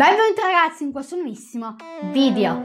Benvenuti ragazzi in questo nuovissimo video.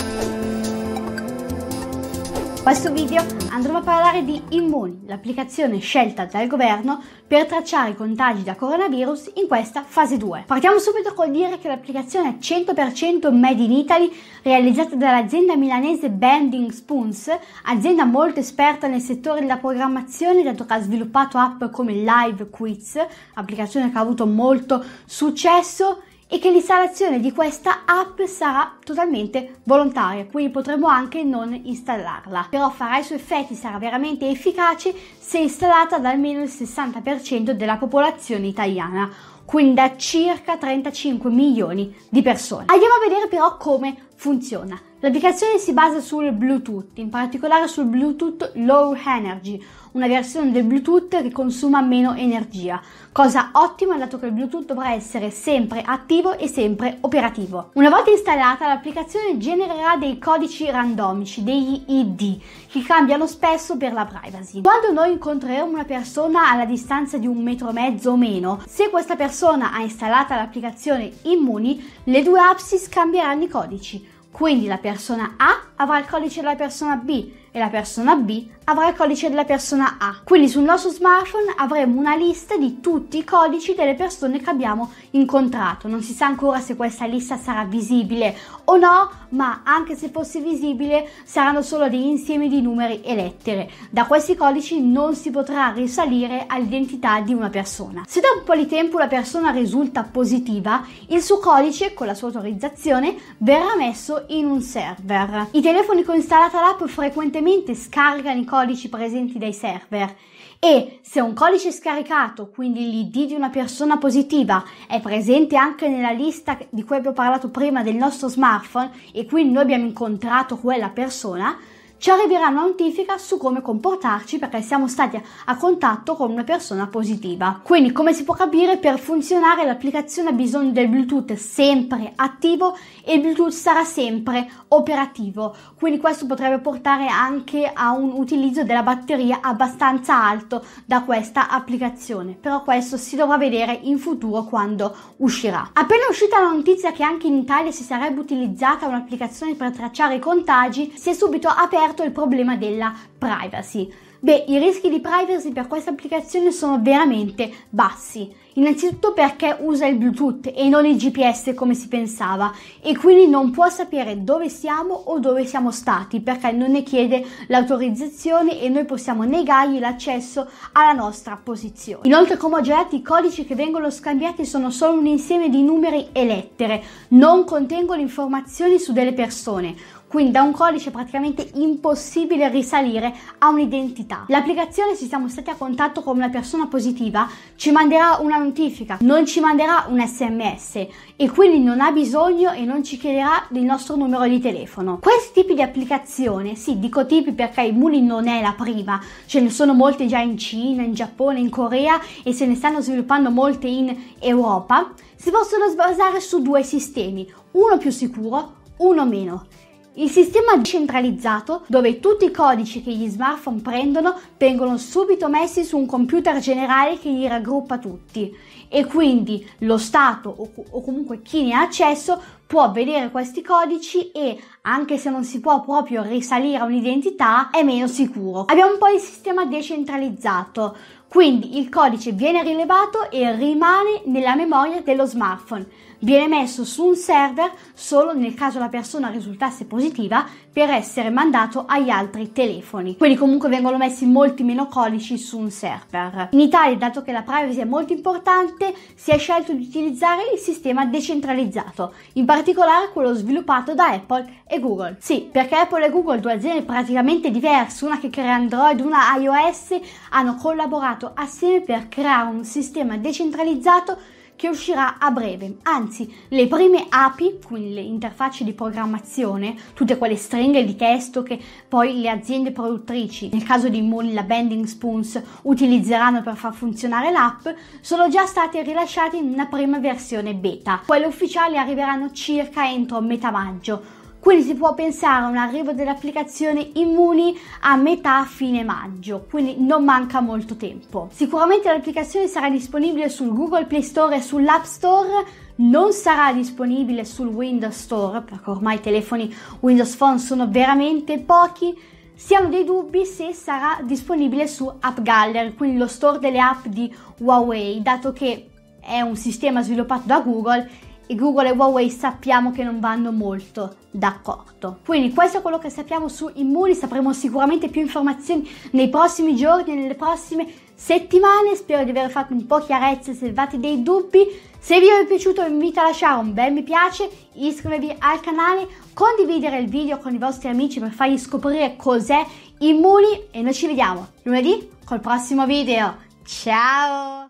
In questo video andremo a parlare di Immuni, l'applicazione scelta dal governo per tracciare i contagi da coronavirus in questa fase 2. Partiamo subito col dire che l'applicazione 100% Made in Italy, realizzata dall'azienda milanese Bending Spoons, azienda molto esperta nel settore della programmazione, dato che ha sviluppato app come Live Quiz, applicazione che ha avuto molto successo e che l'installazione di questa app sarà totalmente volontaria, quindi potremo anche non installarla, però farà i suoi effetti, sarà veramente efficace se installata da almeno il 60% della popolazione italiana quindi da circa 35 milioni di persone. Andiamo a vedere però come funziona. L'applicazione si basa sul Bluetooth, in particolare sul Bluetooth Low Energy, una versione del Bluetooth che consuma meno energia, cosa ottima dato che il Bluetooth dovrà essere sempre attivo e sempre operativo. Una volta installata l'applicazione genererà dei codici randomici, degli ID, che cambiano spesso per la privacy. Quando noi incontreremo una persona alla distanza di un metro e mezzo o meno, se questa persona persona ha installata l'applicazione Immuni, le due app si scambieranno i codici. Quindi la persona A avrà il codice della persona B, e la persona B avrà il codice della persona A. Quindi sul nostro smartphone avremo una lista di tutti i codici delle persone che abbiamo incontrato. Non si sa ancora se questa lista sarà visibile o no, ma anche se fosse visibile saranno solo degli insiemi di numeri e lettere. Da questi codici non si potrà risalire all'identità di una persona. Se da un po' di tempo la persona risulta positiva, il suo codice con la sua autorizzazione verrà messo in un server. I telefoni con installata l'app frequentemente semplicemente scaricano i codici presenti dai server e se un codice scaricato, quindi l'ID di una persona positiva, è presente anche nella lista di cui abbiamo parlato prima del nostro smartphone e quindi noi abbiamo incontrato quella persona, ci arriverà una notifica su come comportarci perché siamo stati a contatto con una persona positiva. Quindi come si può capire per funzionare l'applicazione ha bisogno del Bluetooth sempre attivo e il Bluetooth sarà sempre operativo. Quindi questo potrebbe portare anche a un utilizzo della batteria abbastanza alto da questa applicazione. Però questo si dovrà vedere in futuro quando uscirà. Appena uscita la notizia che anche in Italia si sarebbe utilizzata un'applicazione per tracciare i contagi, si è subito aperto affrontato il problema della privacy. Beh, i rischi di privacy per questa applicazione sono veramente bassi. Innanzitutto perché usa il Bluetooth e non il GPS come si pensava e quindi non può sapere dove siamo o dove siamo stati perché non ne chiede l'autorizzazione e noi possiamo negargli l'accesso alla nostra posizione. Inoltre come ho già detto i codici che vengono scambiati sono solo un insieme di numeri e lettere, non contengono informazioni su delle persone quindi da un codice è praticamente impossibile risalire a un'identità. L'applicazione se siamo stati a contatto con una persona positiva ci manderà una notifica, non ci manderà un sms e quindi non ha bisogno e non ci chiederà il nostro numero di telefono. Questi tipi di applicazione, sì dico tipi perché Imuni non è la prima, ce ne sono molte già in Cina, in Giappone, in Corea e se ne stanno sviluppando molte in Europa, si possono basare su due sistemi, uno più sicuro, uno meno. Il sistema decentralizzato, dove tutti i codici che gli smartphone prendono vengono subito messi su un computer generale che li raggruppa tutti e quindi lo Stato o, o comunque chi ne ha accesso può vedere questi codici e anche se non si può proprio risalire a un'identità è meno sicuro. Abbiamo poi il sistema decentralizzato, quindi il codice viene rilevato e rimane nella memoria dello smartphone. Viene messo su un server solo nel caso la persona risultasse positiva per essere mandato agli altri telefoni. Quindi comunque vengono messi molti meno codici su un server. In Italia, dato che la privacy è molto importante, parte si è scelto di utilizzare il sistema decentralizzato, in particolare quello sviluppato da Apple e Google. Sì, perché Apple e Google, due aziende praticamente diverse, una che crea Android, una iOS, hanno collaborato assieme per creare un sistema decentralizzato che uscirà a breve. Anzi, le prime API, quindi le interfacce di programmazione, tutte quelle stringhe di testo che poi le aziende produttrici, nel caso di Moon la Bending Spoons, utilizzeranno per far funzionare l'app, sono già state rilasciate in una prima versione beta. Quelle ufficiali arriveranno circa entro metà maggio quindi si può pensare a un arrivo dell'applicazione Immuni a metà fine maggio, quindi non manca molto tempo. Sicuramente l'applicazione sarà disponibile sul Google Play Store e sull'App Store, non sarà disponibile sul Windows Store perché ormai i telefoni Windows Phone sono veramente pochi. Si hanno dei dubbi se sarà disponibile su App Gallery, quindi lo store delle app di Huawei, dato che è un sistema sviluppato da Google e Google e Huawei sappiamo che non vanno molto d'accordo. Quindi questo è quello che sappiamo su Immuni, sapremo sicuramente più informazioni nei prossimi giorni, nelle prossime settimane, spero di aver fatto un po' chiarezza se avete dei dubbi. Se vi è piaciuto vi invito a lasciare un bel mi piace, iscrivervi al canale, condividere il video con i vostri amici per fargli scoprire cos'è Immuni e noi ci vediamo lunedì col prossimo video. Ciao!